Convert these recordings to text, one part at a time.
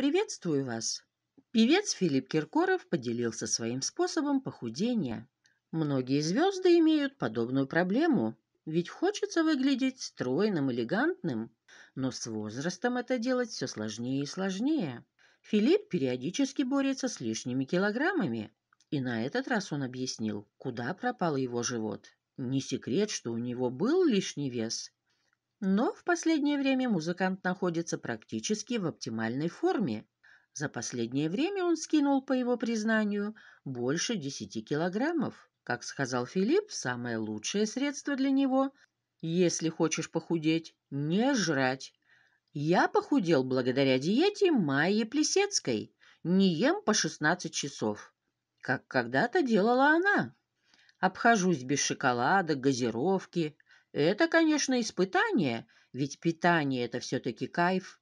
Приветствую вас. Певец Филипп Киркоров поделился своим способом похудения. Многие звезды имеют подобную проблему, ведь хочется выглядеть стройным, элегантным, но с возрастом это делать все сложнее и сложнее. Филипп периодически борется с лишними килограммами, и на этот раз он объяснил, куда пропал его живот. Не секрет, что у него был лишний вес, но в последнее время музыкант находится практически в оптимальной форме. За последнее время он скинул, по его признанию, больше 10 килограммов. Как сказал Филипп, самое лучшее средство для него, если хочешь похудеть, не жрать. Я похудел благодаря диете Майи Плесецкой. Не ем по 16 часов, как когда-то делала она. Обхожусь без шоколада, газировки – это, конечно, испытание, ведь питание – это все-таки кайф.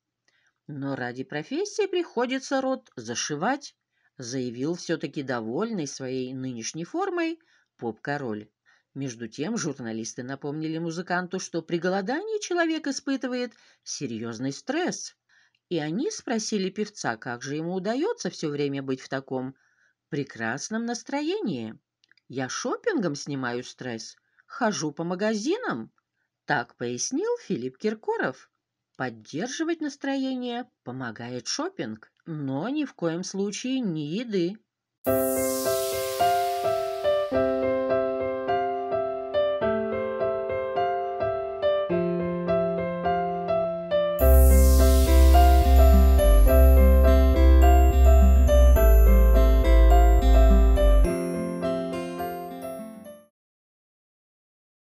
Но ради профессии приходится рот зашивать, заявил все-таки довольный своей нынешней формой поп-король. Между тем журналисты напомнили музыканту, что при голодании человек испытывает серьезный стресс. И они спросили певца, как же ему удается все время быть в таком прекрасном настроении. «Я шопингом снимаю стресс», хожу по магазинам», — так пояснил Филипп Киркоров. Поддерживать настроение помогает шопинг, но ни в коем случае не еды.